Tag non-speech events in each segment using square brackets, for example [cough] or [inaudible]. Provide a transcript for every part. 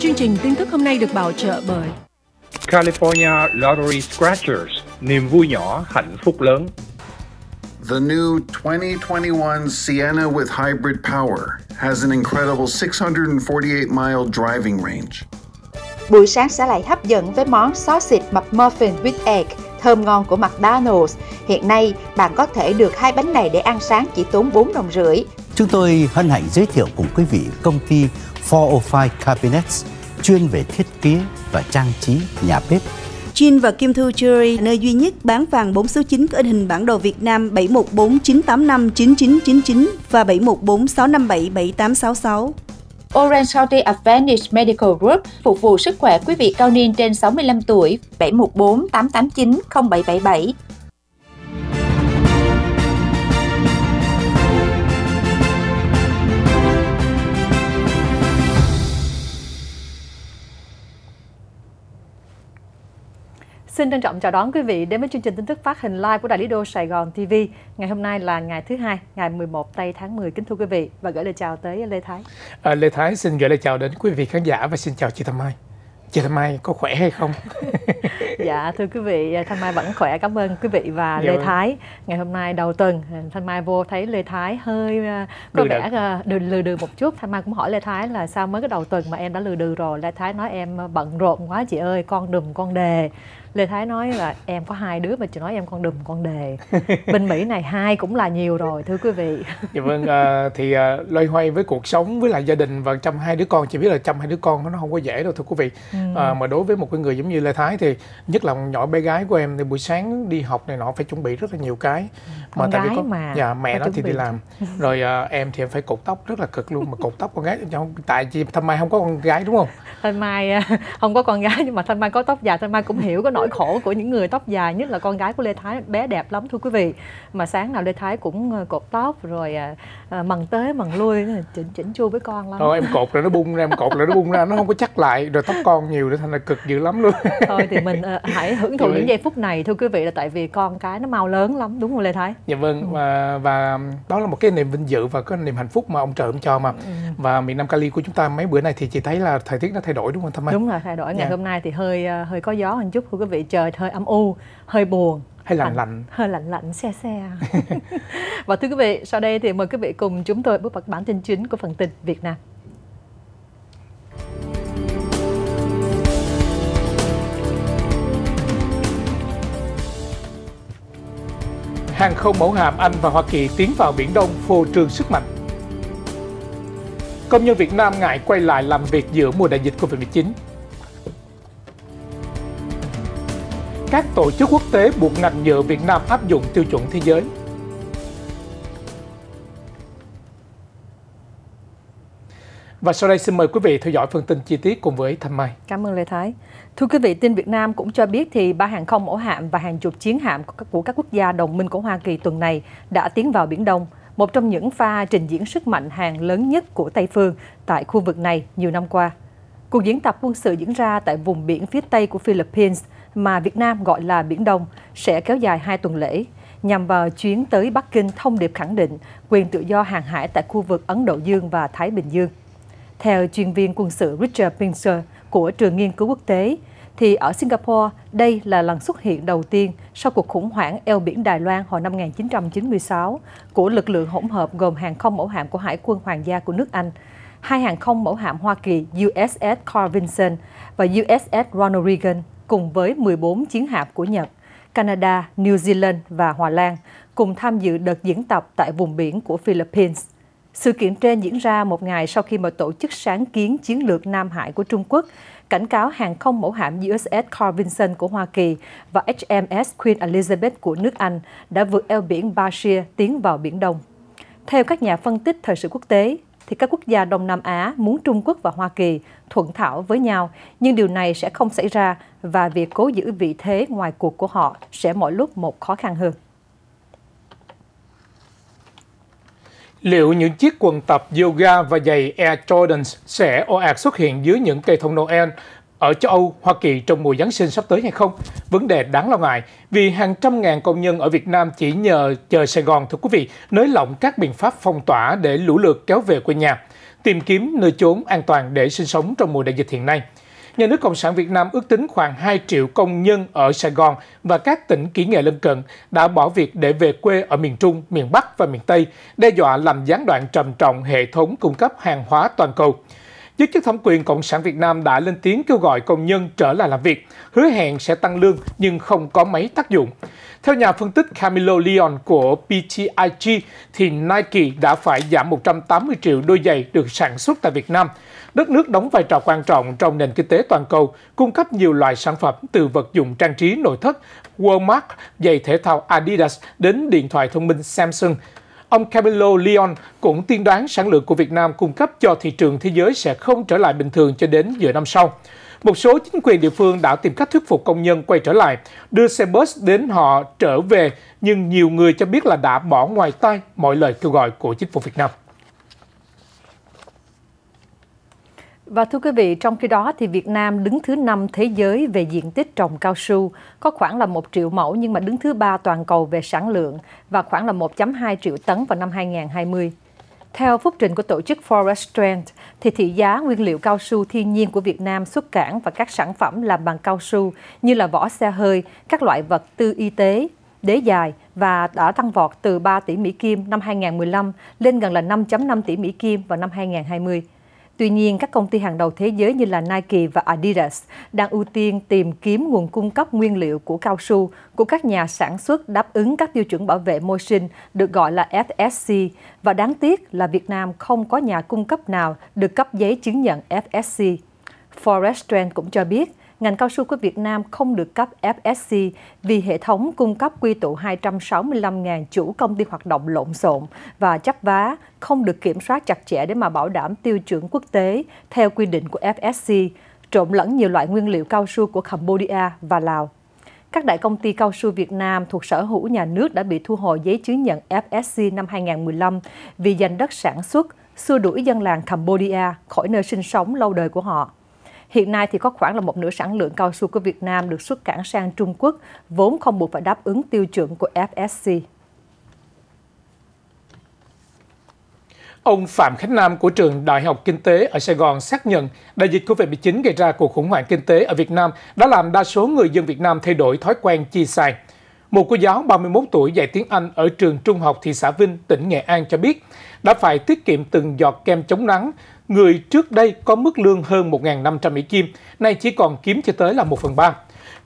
Chương trình tin tức hôm nay được bảo trợ bởi California Lottery Scratchers, niềm vui nhỏ, hạnh phúc lớn. The new 2021 Sienna with hybrid power has an incredible 648-mile driving range. Buổi sáng sẽ lại hấp dẫn với món sausage mập muffin with egg thơm ngon của McDonald's. Hiện nay, bạn có thể được hai bánh này để ăn sáng chỉ tốn 4 đồng rưỡi. Chúng tôi hân hạnh giới thiệu cùng quý vị công ty 405 Cabinets chuyên về thiết kế và trang trí nhà bếp. Jin và Kim Thư Jewelry, nơi duy nhất bán vàng 4 số 9 có in hình bản đồ Việt Nam 7149859999 và 7146577866. Orange County Advantage Medical Group phục vụ sức khỏe quý vị cao niên trên 65 tuổi 7148890777. Xin trân trọng chào đón quý vị đến với chương trình tin tức phát hình live của Đài Lý Đô Sài Gòn TV. Ngày hôm nay là ngày thứ hai, ngày 11 tây tháng 10 kính thưa quý vị và gửi lời chào tới Lê Thái. À, Lê Thái xin gửi lời chào đến quý vị khán giả và xin chào chị Thâm Mai. Chị Thâm Mai có khỏe hay không? [laughs] dạ thưa quý vị à, thanh mai vẫn khỏe cảm ơn quý vị và dạ lê vâng. thái ngày hôm nay đầu tuần à, thanh mai vô thấy lê thái hơi à, có vẻ đừ lừ đừ một chút thanh mai cũng hỏi lê thái là sao mới cái đầu tuần mà em đã lừa đừ rồi lê thái nói em bận rộn quá chị ơi con đùm con đề Lê Thái nói là em có hai đứa mà chị nói em con đùm con đề [laughs] bên Mỹ này hai cũng là nhiều rồi thưa quý vị dạ vâng à, thì à, loay hoay với cuộc sống với lại gia đình và chăm hai đứa con chị biết là chăm hai đứa con nó không có dễ đâu thưa quý vị ừ. à, mà đối với một cái người giống như Lê Thái thì nhất là nhỏ bé gái của em thì buổi sáng đi học này nọ phải chuẩn bị rất là nhiều cái mà con tại vì có mà dạ mẹ nó thì đi làm [laughs] rồi à, em thì em phải cột tóc rất là cực luôn mà cột tóc con gái không tại vì thanh mai không có con gái đúng không thanh mai à, [laughs] không có con gái nhưng mà thanh mai có tóc dài thanh mai cũng hiểu cái nỗi khổ của những người tóc dài nhất là con gái của lê thái bé đẹp lắm thưa quý vị mà sáng nào lê thái cũng ờ, cột tóc rồi à, à mần tới mần lui chỉnh chỉnh chu với con lắm thôi em cột rồi nó bung ra em cột rồi nó bung ra nó không có chắc lại rồi tóc con nhiều nữa thành là cực dữ lắm luôn thôi thì mình [laughs] ờ, hãy [laughs] hưởng dạ thụ những vâng. giây phút này thưa quý vị là tại vì con cái nó mau lớn lắm đúng không lê thái dạ vâng ừ. và, và đó là một cái niềm vinh dự và cái niềm hạnh phúc mà ông trời ông cho mà ừ. và miền nam cali của chúng ta mấy bữa nay thì chị thấy là thời tiết nó thay đổi đúng không thâm anh đúng rồi thay đổi ngày dạ. hôm nay thì hơi ờ, hơi có gió một chút thưa quý vị trời hơi âm u hơi buồn hơi lạnh lạnh hơi lạnh lạnh xe xe [laughs] và thưa quý vị sau đây thì mời quý vị cùng chúng tôi bước vào bản tin chính của phần tin Việt Nam hàng không mẫu hạm Anh và Hoa Kỳ tiến vào Biển Đông phô trương sức mạnh. Công nhân Việt Nam ngại quay lại làm việc giữa mùa đại dịch Covid-19. Các tổ chức quốc tế buộc ngành nhựa Việt Nam áp dụng tiêu chuẩn thế giới. Và sau đây xin mời quý vị theo dõi phần tin chi tiết cùng với Thanh Mai. Cảm ơn Lê Thái. Thưa quý vị, tin Việt Nam cũng cho biết thì ba hàng không mẫu hạm và hàng chục chiến hạm của các, quốc gia đồng minh của Hoa Kỳ tuần này đã tiến vào Biển Đông, một trong những pha trình diễn sức mạnh hàng lớn nhất của Tây Phương tại khu vực này nhiều năm qua. Cuộc diễn tập quân sự diễn ra tại vùng biển phía Tây của Philippines mà Việt Nam gọi là Biển Đông sẽ kéo dài hai tuần lễ nhằm vào chuyến tới Bắc Kinh thông điệp khẳng định quyền tự do hàng hải tại khu vực Ấn Độ Dương và Thái Bình Dương. Theo chuyên viên quân sự Richard Pinser của Trường Nghiên cứu Quốc tế, thì ở Singapore, đây là lần xuất hiện đầu tiên sau cuộc khủng hoảng eo biển Đài Loan hồi năm 1996 của lực lượng hỗn hợp gồm hàng không mẫu hạm của Hải quân Hoàng gia của nước Anh, hai hàng không mẫu hạm Hoa Kỳ USS Carl Vinson và USS Ronald Reagan cùng với 14 chiến hạm của Nhật, Canada, New Zealand và Hòa Lan cùng tham dự đợt diễn tập tại vùng biển của Philippines. Sự kiện trên diễn ra một ngày sau khi mà tổ chức sáng kiến chiến lược Nam Hải của Trung Quốc cảnh cáo hàng không mẫu hạm USS Carl Vinson của Hoa Kỳ và HMS Queen Elizabeth của nước Anh đã vượt eo biển Bashir tiến vào Biển Đông. Theo các nhà phân tích thời sự quốc tế, thì các quốc gia Đông Nam Á muốn Trung Quốc và Hoa Kỳ thuận thảo với nhau, nhưng điều này sẽ không xảy ra và việc cố giữ vị thế ngoài cuộc của họ sẽ mỗi lúc một khó khăn hơn. Liệu những chiếc quần tập yoga và giày Air Jordans sẽ ồ ạt xuất hiện dưới những cây thông Noel ở châu Âu, Hoa Kỳ trong mùa Giáng sinh sắp tới hay không? Vấn đề đáng lo ngại vì hàng trăm ngàn công nhân ở Việt Nam chỉ nhờ chờ Sài Gòn, thưa quý vị, nới lỏng các biện pháp phong tỏa để lũ lượt kéo về quê nhà, tìm kiếm nơi chốn an toàn để sinh sống trong mùa đại dịch hiện nay nhà nước Cộng sản Việt Nam ước tính khoảng 2 triệu công nhân ở Sài Gòn và các tỉnh kỹ nghệ lân cận đã bỏ việc để về quê ở miền Trung, miền Bắc và miền Tây, đe dọa làm gián đoạn trầm trọng hệ thống cung cấp hàng hóa toàn cầu. Giới chức thẩm quyền Cộng sản Việt Nam đã lên tiếng kêu gọi công nhân trở lại làm việc, hứa hẹn sẽ tăng lương nhưng không có mấy tác dụng. Theo nhà phân tích Camilo Leon của PTIG, thì Nike đã phải giảm 180 triệu đôi giày được sản xuất tại Việt Nam – đất nước đóng vai trò quan trọng trong nền kinh tế toàn cầu, cung cấp nhiều loại sản phẩm từ vật dụng trang trí nội thất, Walmart, giày thể thao Adidas đến điện thoại thông minh Samsung. Ông Camilo Leon cũng tiên đoán sản lượng của Việt Nam cung cấp cho thị trường thế giới sẽ không trở lại bình thường cho đến giữa năm sau. Một số chính quyền địa phương đã tìm cách thuyết phục công nhân quay trở lại, đưa xe bus đến họ trở về, nhưng nhiều người cho biết là đã bỏ ngoài tai mọi lời kêu gọi của chính phủ Việt Nam. Và thưa quý vị, trong khi đó thì Việt Nam đứng thứ 5 thế giới về diện tích trồng cao su, có khoảng là 1 triệu mẫu nhưng mà đứng thứ 3 toàn cầu về sản lượng và khoảng là 1.2 triệu tấn vào năm 2020. Theo phúc trình của tổ chức Forest Trend, thì thị giá nguyên liệu cao su thiên nhiên của Việt Nam xuất cảng và các sản phẩm làm bằng cao su như là vỏ xe hơi, các loại vật tư y tế, đế dài và đã tăng vọt từ 3 tỷ Mỹ Kim năm 2015 lên gần là 5.5 tỷ Mỹ Kim vào năm 2020. Tuy nhiên, các công ty hàng đầu thế giới như là Nike và Adidas đang ưu tiên tìm kiếm nguồn cung cấp nguyên liệu của cao su của các nhà sản xuất đáp ứng các tiêu chuẩn bảo vệ môi sinh được gọi là FSC và đáng tiếc là Việt Nam không có nhà cung cấp nào được cấp giấy chứng nhận FSC. Forest Trend cũng cho biết ngành cao su của Việt Nam không được cấp FSC vì hệ thống cung cấp quy tụ 265.000 chủ công ty hoạt động lộn xộn và chấp vá, không được kiểm soát chặt chẽ để mà bảo đảm tiêu chuẩn quốc tế theo quy định của FSC, trộn lẫn nhiều loại nguyên liệu cao su của Cambodia và Lào các đại công ty cao su Việt Nam thuộc sở hữu nhà nước đã bị thu hồi giấy chứng nhận FSC năm 2015 vì giành đất sản xuất, xua đuổi dân làng Cambodia khỏi nơi sinh sống lâu đời của họ. Hiện nay thì có khoảng là một nửa sản lượng cao su của Việt Nam được xuất cảng sang Trung Quốc, vốn không buộc phải đáp ứng tiêu chuẩn của FSC. Ông Phạm Khánh Nam của trường Đại học Kinh tế ở Sài Gòn xác nhận đại dịch COVID-19 gây ra cuộc khủng hoảng kinh tế ở Việt Nam đã làm đa số người dân Việt Nam thay đổi thói quen chi xài. Một cô giáo 31 tuổi dạy tiếng Anh ở trường Trung học thị xã Vinh, tỉnh Nghệ An cho biết đã phải tiết kiệm từng giọt kem chống nắng người trước đây có mức lương hơn 1.500 Mỹ Kim, nay chỉ còn kiếm chưa tới là 1 phần 3.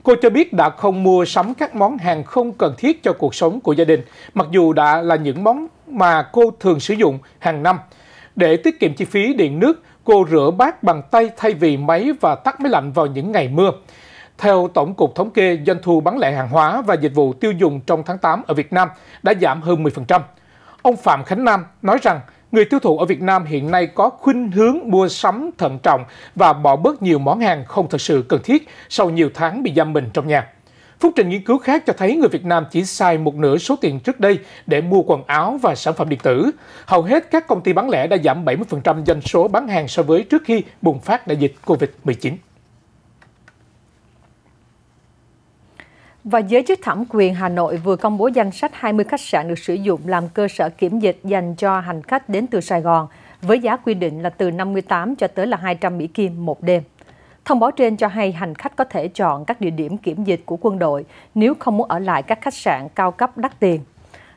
Cô cho biết đã không mua sắm các món hàng không cần thiết cho cuộc sống của gia đình, mặc dù đã là những món mà cô thường sử dụng hàng năm. Để tiết kiệm chi phí điện nước, cô rửa bát bằng tay thay vì máy và tắt máy lạnh vào những ngày mưa. Theo Tổng cục Thống kê, doanh thu bán lẻ hàng hóa và dịch vụ tiêu dùng trong tháng 8 ở Việt Nam đã giảm hơn 10%. Ông Phạm Khánh Nam nói rằng người tiêu thụ ở Việt Nam hiện nay có khuynh hướng mua sắm thận trọng và bỏ bớt nhiều món hàng không thật sự cần thiết sau nhiều tháng bị giam mình trong nhà. Phúc trình nghiên cứu khác cho thấy người Việt Nam chỉ xài một nửa số tiền trước đây để mua quần áo và sản phẩm điện tử. Hầu hết các công ty bán lẻ đã giảm 70% doanh số bán hàng so với trước khi bùng phát đại dịch COVID-19. Và giới chức thẩm quyền Hà Nội vừa công bố danh sách 20 khách sạn được sử dụng làm cơ sở kiểm dịch dành cho hành khách đến từ Sài Gòn, với giá quy định là từ 58 cho tới là 200 Mỹ Kim một đêm. Thông báo trên cho hay hành khách có thể chọn các địa điểm kiểm dịch của quân đội nếu không muốn ở lại các khách sạn cao cấp đắt tiền.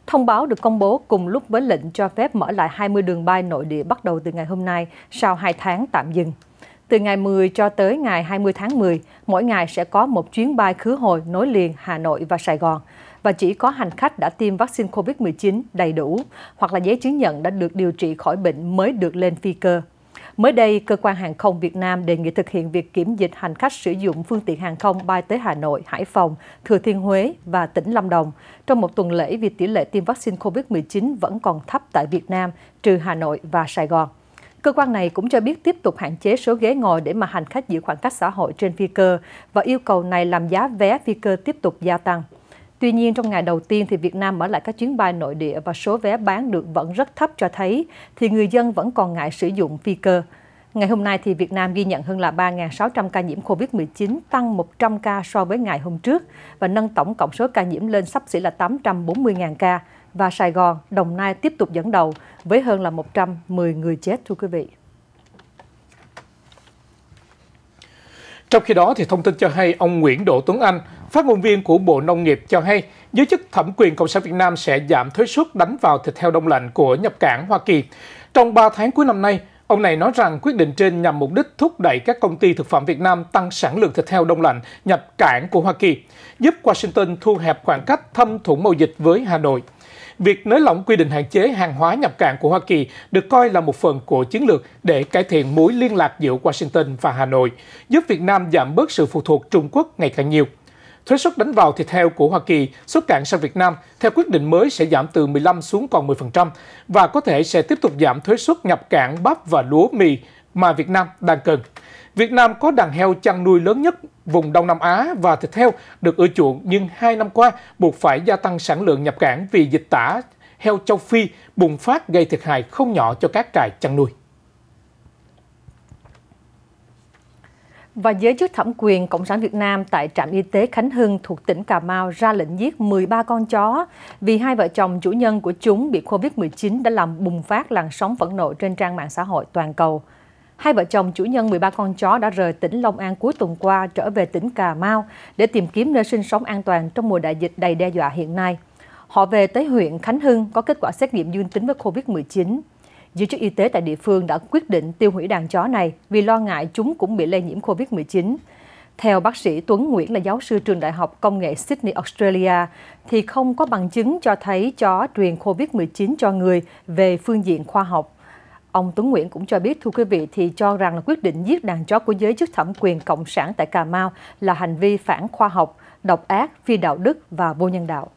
Thông báo được công bố cùng lúc với lệnh cho phép mở lại 20 đường bay nội địa bắt đầu từ ngày hôm nay sau 2 tháng tạm dừng. Từ ngày 10 cho tới ngày 20 tháng 10, mỗi ngày sẽ có một chuyến bay khứ hồi nối liền Hà Nội và Sài Gòn và chỉ có hành khách đã tiêm vaccine COVID-19 đầy đủ hoặc là giấy chứng nhận đã được điều trị khỏi bệnh mới được lên phi cơ. Mới đây, Cơ quan Hàng không Việt Nam đề nghị thực hiện việc kiểm dịch hành khách sử dụng phương tiện hàng không bay tới Hà Nội, Hải Phòng, Thừa Thiên Huế và tỉnh Lâm Đồng trong một tuần lễ vì tỷ lệ tiêm vaccine COVID-19 vẫn còn thấp tại Việt Nam, trừ Hà Nội và Sài Gòn. Cơ quan này cũng cho biết tiếp tục hạn chế số ghế ngồi để mà hành khách giữ khoảng cách xã hội trên phi cơ và yêu cầu này làm giá vé phi cơ tiếp tục gia tăng. Tuy nhiên, trong ngày đầu tiên thì Việt Nam mở lại các chuyến bay nội địa và số vé bán được vẫn rất thấp cho thấy thì người dân vẫn còn ngại sử dụng phi cơ. Ngày hôm nay thì Việt Nam ghi nhận hơn là 3.600 ca nhiễm COVID-19, tăng 100 ca so với ngày hôm trước và nâng tổng cộng số ca nhiễm lên sắp xỉ là 840.000 ca và Sài Gòn, Đồng Nai tiếp tục dẫn đầu với hơn là 110 người chết thưa quý vị. Trong khi đó, thì thông tin cho hay ông Nguyễn độ Tuấn Anh, phát ngôn viên của Bộ Nông nghiệp cho hay giới chức thẩm quyền Cộng sản Việt Nam sẽ giảm thuế suất đánh vào thịt heo đông lạnh của nhập cảng Hoa Kỳ. Trong 3 tháng cuối năm nay, Ông này nói rằng quyết định trên nhằm mục đích thúc đẩy các công ty thực phẩm Việt Nam tăng sản lượng thịt heo đông lạnh nhập cảng của Hoa Kỳ, giúp Washington thu hẹp khoảng cách thâm thủng mậu dịch với Hà Nội. Việc nới lỏng quy định hạn chế hàng hóa nhập cảng của Hoa Kỳ được coi là một phần của chiến lược để cải thiện mối liên lạc giữa Washington và Hà Nội, giúp Việt Nam giảm bớt sự phụ thuộc Trung Quốc ngày càng nhiều thuế suất đánh vào thịt heo của Hoa Kỳ xuất cảng sang Việt Nam theo quyết định mới sẽ giảm từ 15 xuống còn 10% và có thể sẽ tiếp tục giảm thuế suất nhập cảng bắp và lúa mì mà Việt Nam đang cần. Việt Nam có đàn heo chăn nuôi lớn nhất vùng Đông Nam Á và thịt heo được ưa chuộng nhưng hai năm qua buộc phải gia tăng sản lượng nhập cảng vì dịch tả heo châu Phi bùng phát gây thiệt hại không nhỏ cho các trại chăn nuôi. Và giới chức thẩm quyền Cộng sản Việt Nam tại trạm y tế Khánh Hưng thuộc tỉnh Cà Mau ra lệnh giết 13 con chó vì hai vợ chồng chủ nhân của chúng bị Covid-19 đã làm bùng phát làn sóng phẫn nộ trên trang mạng xã hội toàn cầu. Hai vợ chồng chủ nhân 13 con chó đã rời tỉnh Long An cuối tuần qua trở về tỉnh Cà Mau để tìm kiếm nơi sinh sống an toàn trong mùa đại dịch đầy đe dọa hiện nay. Họ về tới huyện Khánh Hưng có kết quả xét nghiệm dương tính với Covid-19 giới chức y tế tại địa phương đã quyết định tiêu hủy đàn chó này vì lo ngại chúng cũng bị lây nhiễm COVID-19. Theo bác sĩ Tuấn Nguyễn là giáo sư trường Đại học Công nghệ Sydney, Australia, thì không có bằng chứng cho thấy chó truyền COVID-19 cho người về phương diện khoa học. Ông Tuấn Nguyễn cũng cho biết, thưa quý vị, thì cho rằng là quyết định giết đàn chó của giới chức thẩm quyền Cộng sản tại Cà Mau là hành vi phản khoa học, độc ác, phi đạo đức và vô nhân đạo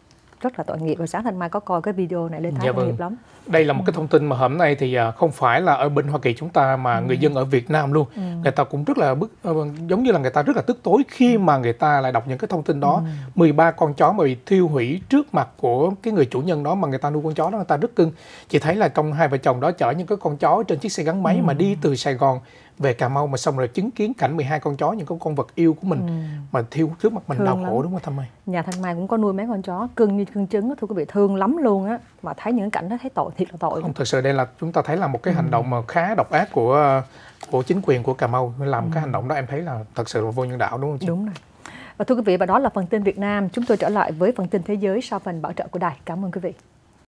rất là tội nghiệp và sáng thanh mai có coi cái video này lên thấy dạ vâng. nghiệp lắm đây là một ừ. cái thông tin mà hôm nay thì à, không phải là ở bên hoa kỳ chúng ta mà ừ. người dân ở việt nam luôn ừ. người ta cũng rất là bức ờ, vâng, giống như là người ta rất là tức tối khi ừ. mà người ta lại đọc những cái thông tin đó ừ. 13 con chó mà bị thiêu hủy trước mặt của cái người chủ nhân đó mà người ta nuôi con chó đó người ta rất cưng chỉ thấy là trong hai vợ chồng đó chở những cái con chó trên chiếc xe gắn máy ừ. mà đi từ sài gòn về Cà Mau mà xong rồi chứng kiến cảnh 12 con chó những con con vật yêu của mình ừ. mà thiêu trước mặt mình thương đau lắm. khổ đúng không Thâm ơi? Nhà thằng Mai cũng có nuôi mấy con chó cưng như cưng trứng thưa quý vị thương lắm luôn á mà thấy những cảnh đó thấy tội thiệt là tội. Không thật sự đây là chúng ta thấy là một cái ừ. hành động mà khá độc ác của của chính quyền của Cà Mau làm ừ. cái hành động đó em thấy là thật sự là vô nhân đạo đúng không chị? Đúng rồi. Và thưa quý vị và đó là phần tin Việt Nam, chúng tôi trở lại với phần tin thế giới sau phần bảo trợ của Đài. Cảm ơn quý vị.